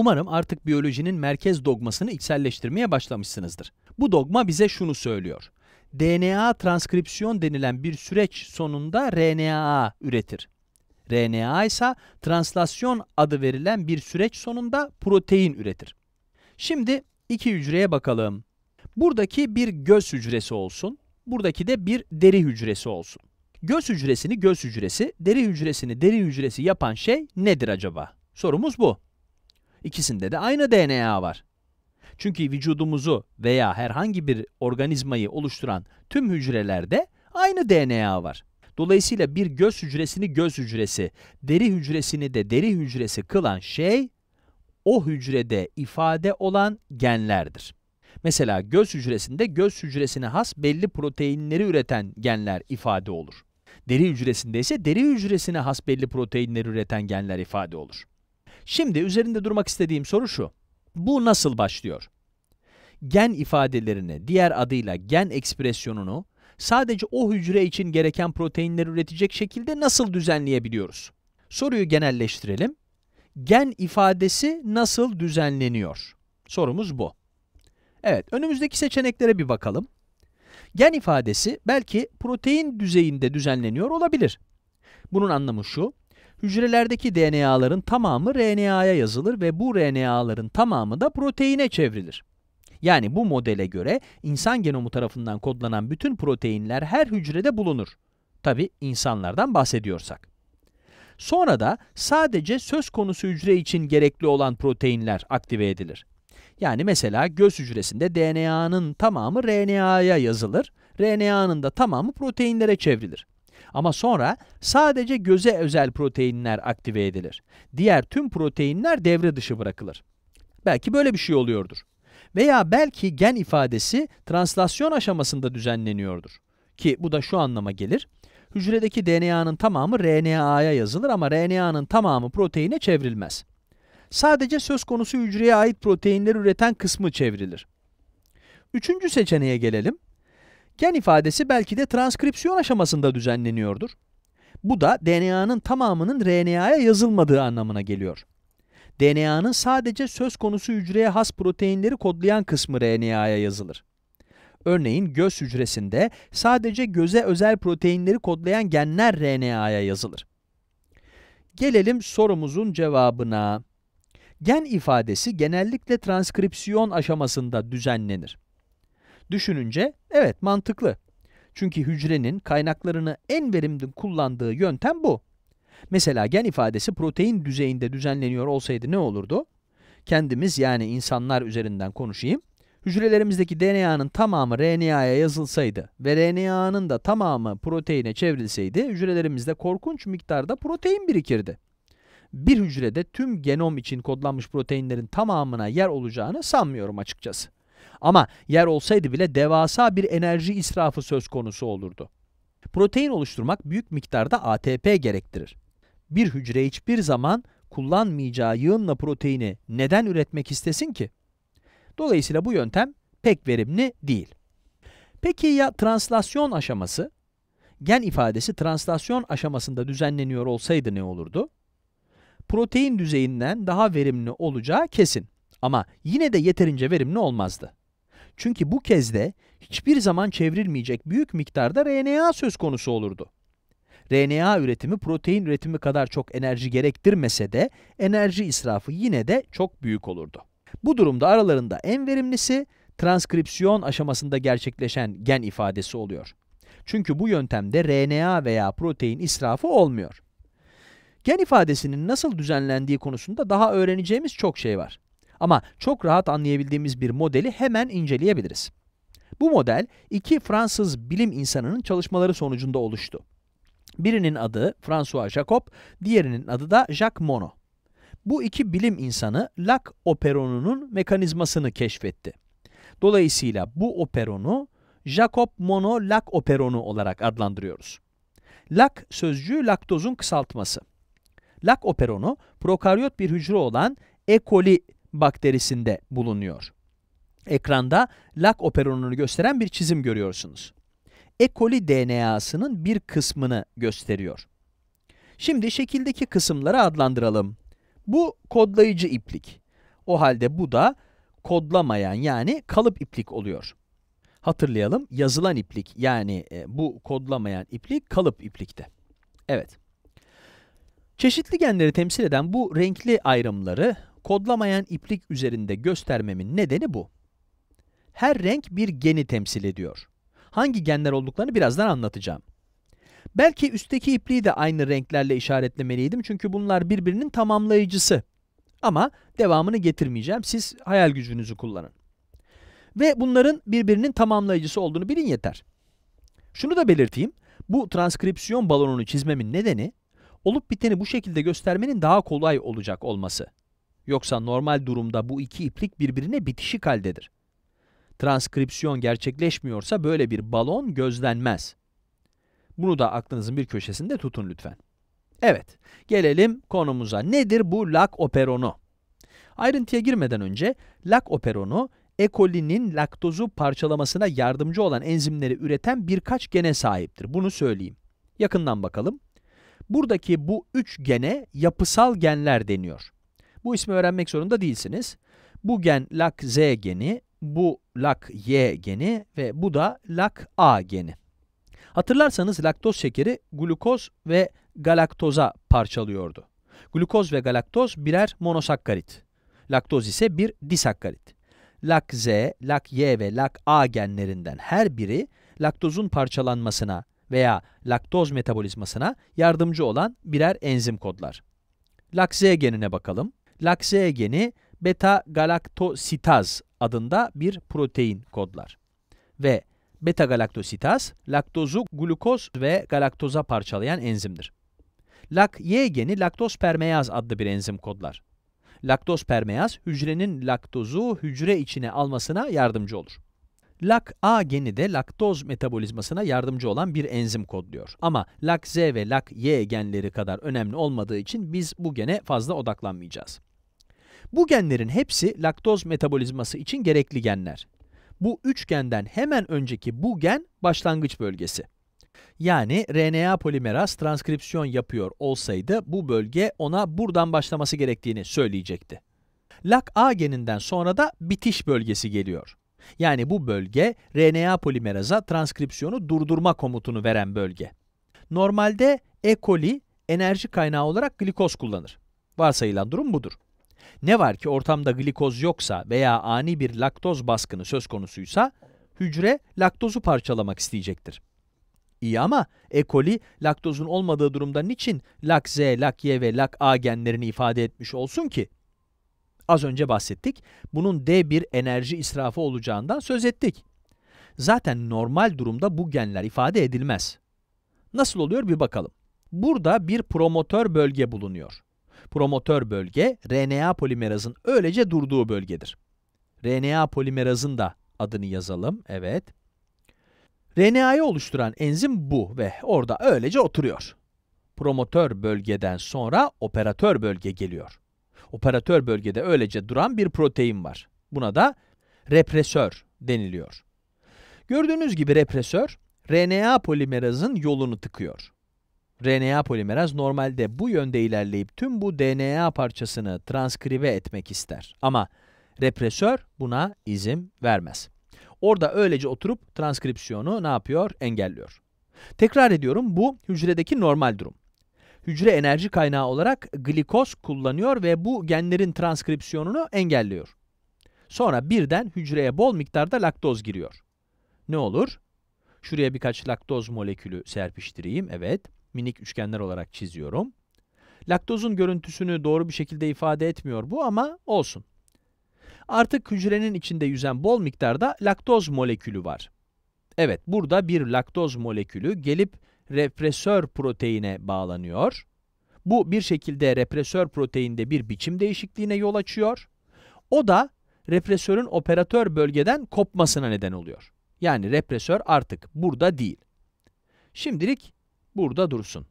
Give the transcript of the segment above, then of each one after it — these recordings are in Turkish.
Umarım artık biyolojinin merkez dogmasını içselleştirmeye başlamışsınızdır. Bu dogma bize şunu söylüyor. DNA transkripsiyon denilen bir süreç sonunda RNA üretir. RNA ise translasyon adı verilen bir süreç sonunda protein üretir. Şimdi iki hücreye bakalım. Buradaki bir göz hücresi olsun, buradaki de bir deri hücresi olsun. Göz hücresini göz hücresi, deri hücresini deri hücresi yapan şey nedir acaba? Sorumuz bu. İkisinde de aynı DNA var. Çünkü vücudumuzu veya herhangi bir organizmayı oluşturan tüm hücrelerde aynı DNA var. Dolayısıyla bir göz hücresini göz hücresi, deri hücresini de deri hücresi kılan şey, o hücrede ifade olan genlerdir. Mesela göz hücresinde göz hücresine has belli proteinleri üreten genler ifade olur. Deri hücresinde ise deri hücresine has belli proteinleri üreten genler ifade olur. Şimdi üzerinde durmak istediğim soru şu. Bu nasıl başlıyor? Gen ifadelerini, diğer adıyla gen ekspresyonunu sadece o hücre için gereken proteinleri üretecek şekilde nasıl düzenleyebiliyoruz? Soruyu genelleştirelim. Gen ifadesi nasıl düzenleniyor? Sorumuz bu. Evet, önümüzdeki seçeneklere bir bakalım. Gen ifadesi belki protein düzeyinde düzenleniyor olabilir. Bunun anlamı şu, Hücrelerdeki DNA'ların tamamı RNA'ya yazılır ve bu RNA'ların tamamı da proteine çevrilir. Yani bu modele göre insan genomu tarafından kodlanan bütün proteinler her hücrede bulunur. Tabi insanlardan bahsediyorsak. Sonra da sadece söz konusu hücre için gerekli olan proteinler aktive edilir. Yani mesela göz hücresinde DNA'nın tamamı RNA'ya yazılır, RNA'nın da tamamı proteinlere çevrilir. Ama sonra sadece göze özel proteinler aktive edilir. Diğer tüm proteinler devre dışı bırakılır. Belki böyle bir şey oluyordur. Veya belki gen ifadesi translasyon aşamasında düzenleniyordur. Ki bu da şu anlama gelir. Hücredeki DNA'nın tamamı RNA'ya yazılır ama RNA'nın tamamı proteine çevrilmez. Sadece söz konusu hücreye ait proteinler üreten kısmı çevrilir. Üçüncü seçeneğe gelelim. Gen ifadesi belki de transkripsiyon aşamasında düzenleniyordur. Bu da DNA'nın tamamının RNA'ya yazılmadığı anlamına geliyor. DNA'nın sadece söz konusu hücreye has proteinleri kodlayan kısmı RNA'ya yazılır. Örneğin göz hücresinde sadece göze özel proteinleri kodlayan genler RNA'ya yazılır. Gelelim sorumuzun cevabına. Gen ifadesi genellikle transkripsiyon aşamasında düzenlenir. Düşününce evet mantıklı. Çünkü hücrenin kaynaklarını en verimli kullandığı yöntem bu. Mesela gen ifadesi protein düzeyinde düzenleniyor olsaydı ne olurdu? Kendimiz yani insanlar üzerinden konuşayım. Hücrelerimizdeki DNA'nın tamamı RNA'ya yazılsaydı ve RNA'nın da tamamı proteine çevrilseydi hücrelerimizde korkunç miktarda protein birikirdi. Bir hücrede tüm genom için kodlanmış proteinlerin tamamına yer olacağını sanmıyorum açıkçası. Ama yer olsaydı bile devasa bir enerji israfı söz konusu olurdu. Protein oluşturmak büyük miktarda ATP gerektirir. Bir hücre hiçbir zaman kullanmayacağı yığınla proteini neden üretmek istesin ki? Dolayısıyla bu yöntem pek verimli değil. Peki ya translasyon aşaması? Gen ifadesi translasyon aşamasında düzenleniyor olsaydı ne olurdu? Protein düzeyinden daha verimli olacağı kesin ama yine de yeterince verimli olmazdı. Çünkü bu kez de hiçbir zaman çevrilmeyecek büyük miktarda RNA söz konusu olurdu. RNA üretimi protein üretimi kadar çok enerji gerektirmese de enerji israfı yine de çok büyük olurdu. Bu durumda aralarında en verimlisi transkripsiyon aşamasında gerçekleşen gen ifadesi oluyor. Çünkü bu yöntemde RNA veya protein israfı olmuyor. Gen ifadesinin nasıl düzenlendiği konusunda daha öğreneceğimiz çok şey var. Ama çok rahat anlayabildiğimiz bir modeli hemen inceleyebiliriz. Bu model iki Fransız bilim insanının çalışmaları sonucunda oluştu. Birinin adı François Jacob, diğerinin adı da Jacques Monod. Bu iki bilim insanı Lac operonunun mekanizmasını keşfetti. Dolayısıyla bu operonu Jacob Monod Lac operonu olarak adlandırıyoruz. Lac sözcüğü laktozun kısaltması. Lac operonu prokaryot bir hücre olan E. coli bakterisinde bulunuyor. Ekranda lak operonunu gösteren bir çizim görüyorsunuz. E. coli DNA'sının bir kısmını gösteriyor. Şimdi şekildeki kısımları adlandıralım. Bu kodlayıcı iplik. O halde bu da kodlamayan yani kalıp iplik oluyor. Hatırlayalım yazılan iplik yani e, bu kodlamayan iplik kalıp iplikte. Evet. Çeşitli genleri temsil eden bu renkli ayrımları Kodlamayan iplik üzerinde göstermemin nedeni bu. Her renk bir geni temsil ediyor. Hangi genler olduklarını birazdan anlatacağım. Belki üstteki ipliği de aynı renklerle işaretlemeliydim çünkü bunlar birbirinin tamamlayıcısı. Ama devamını getirmeyeceğim. Siz hayal gücünüzü kullanın. Ve bunların birbirinin tamamlayıcısı olduğunu bilin yeter. Şunu da belirteyim. Bu transkripsiyon balonunu çizmemin nedeni olup biteni bu şekilde göstermenin daha kolay olacak olması. Yoksa normal durumda bu iki iplik birbirine bitişik haldedir. Transkripsiyon gerçekleşmiyorsa böyle bir balon gözlenmez. Bunu da aklınızın bir köşesinde tutun lütfen. Evet, gelelim konumuza. Nedir bu lak operonu? Ayrıntıya girmeden önce, lak operonu, E. coli'nin laktozu parçalamasına yardımcı olan enzimleri üreten birkaç gene sahiptir. Bunu söyleyeyim. Yakından bakalım. Buradaki bu üç gene yapısal genler deniyor. Bu ismi öğrenmek zorunda değilsiniz. Bu gen lak z geni, bu lak y geni ve bu da lak a geni. Hatırlarsanız laktoz şekeri glukoz ve galaktoza parçalıyordu. Glukoz ve galaktoz birer monosakkarit. Laktoz ise bir disakkarit. Lak Z, lak Y ve lak A genlerinden her biri laktozun parçalanmasına veya laktoz metabolizmasına yardımcı olan birer enzim kodlar. Lak Z genine bakalım. Lakse geni beta galaktositaz adında bir protein kodlar. Ve beta galaktositaz laktozu glukoz ve galaktoza parçalayan enzimdir. LAK-Y geni laktoz permeaz adlı bir enzim kodlar. Laktoz permeaz hücrenin laktozu hücre içine almasına yardımcı olur. LAK-A geni de laktoz metabolizmasına yardımcı olan bir enzim kodluyor. Ama LAK-Z ve LAK-Y genleri kadar önemli olmadığı için biz bu gene fazla odaklanmayacağız. Bu genlerin hepsi laktoz metabolizması için gerekli genler. Bu üç genden hemen önceki bu gen başlangıç bölgesi. Yani RNA polimeraz transkripsiyon yapıyor olsaydı bu bölge ona buradan başlaması gerektiğini söyleyecekti. Lac a geninden sonra da bitiş bölgesi geliyor. Yani bu bölge RNA polimeraza transkripsiyonu durdurma komutunu veren bölge. Normalde E. coli enerji kaynağı olarak glikoz kullanır. Varsayılan durum budur. Ne var ki ortamda glikoz yoksa veya ani bir laktoz baskını söz konusuysa hücre laktozu parçalamak isteyecektir. İyi ama E. coli laktozun olmadığı durumda niçin lak Z, lak Y ve lak A genlerini ifade etmiş olsun ki? Az önce bahsettik. Bunun D bir enerji israfı olacağından söz ettik. Zaten normal durumda bu genler ifade edilmez. Nasıl oluyor bir bakalım. Burada bir promotör bölge bulunuyor. Promotör bölge RNA polimerazın öylece durduğu bölgedir. RNA polimerazın da adını yazalım. Evet. RNA'yı oluşturan enzim bu ve orada öylece oturuyor. Promotör bölgeden sonra operatör bölge geliyor. Operatör bölgede öylece duran bir protein var. Buna da represör deniliyor. Gördüğünüz gibi represör, RNA polimerazın yolunu tıkıyor. RNA polimeraz normalde bu yönde ilerleyip tüm bu DNA parçasını transkribe etmek ister. Ama represör buna izin vermez. Orada öylece oturup transkripsiyonu ne yapıyor? Engelliyor. Tekrar ediyorum bu hücredeki normal durum. Hücre enerji kaynağı olarak glikoz kullanıyor ve bu genlerin transkripsiyonunu engelliyor. Sonra birden hücreye bol miktarda laktoz giriyor. Ne olur? Şuraya birkaç laktoz molekülü serpiştireyim, evet minik üçgenler olarak çiziyorum. Laktozun görüntüsünü doğru bir şekilde ifade etmiyor bu ama olsun. Artık hücrenin içinde yüzen bol miktarda laktoz molekülü var. Evet, burada bir laktoz molekülü gelip represör proteine bağlanıyor. Bu bir şekilde represör proteinde bir biçim değişikliğine yol açıyor. O da represörün operatör bölgeden kopmasına neden oluyor. Yani represör artık burada değil. Şimdilik burada dursun.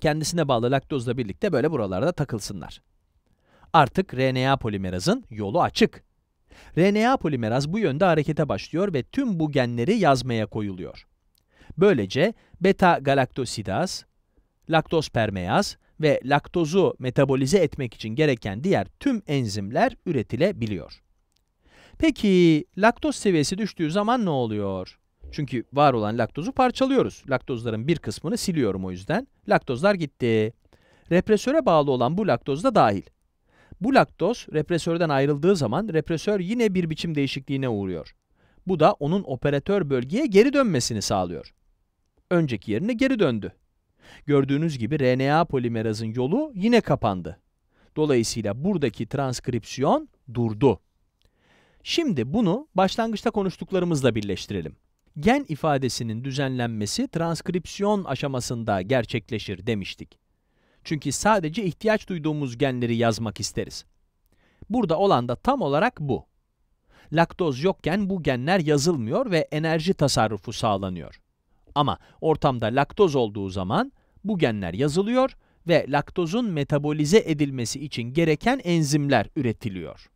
Kendisine bağlı laktozla birlikte böyle buralarda takılsınlar. Artık RNA polimerazın yolu açık. RNA polimeraz bu yönde harekete başlıyor ve tüm bu genleri yazmaya koyuluyor. Böylece beta galaktosidaz, laktoz permeaz ve laktozu metabolize etmek için gereken diğer tüm enzimler üretilebiliyor. Peki laktoz seviyesi düştüğü zaman ne oluyor? Çünkü var olan laktozu parçalıyoruz. Laktozların bir kısmını siliyorum o yüzden. Laktozlar gitti. Represöre bağlı olan bu laktoz da dahil. Bu laktoz represörden ayrıldığı zaman represör yine bir biçim değişikliğine uğruyor. Bu da onun operatör bölgeye geri dönmesini sağlıyor. Önceki yerine geri döndü. Gördüğünüz gibi RNA polimerazın yolu yine kapandı. Dolayısıyla buradaki transkripsiyon durdu. Şimdi bunu başlangıçta konuştuklarımızla birleştirelim gen ifadesinin düzenlenmesi transkripsiyon aşamasında gerçekleşir demiştik. Çünkü sadece ihtiyaç duyduğumuz genleri yazmak isteriz. Burada olan da tam olarak bu. Laktoz yokken bu genler yazılmıyor ve enerji tasarrufu sağlanıyor. Ama ortamda laktoz olduğu zaman bu genler yazılıyor ve laktozun metabolize edilmesi için gereken enzimler üretiliyor.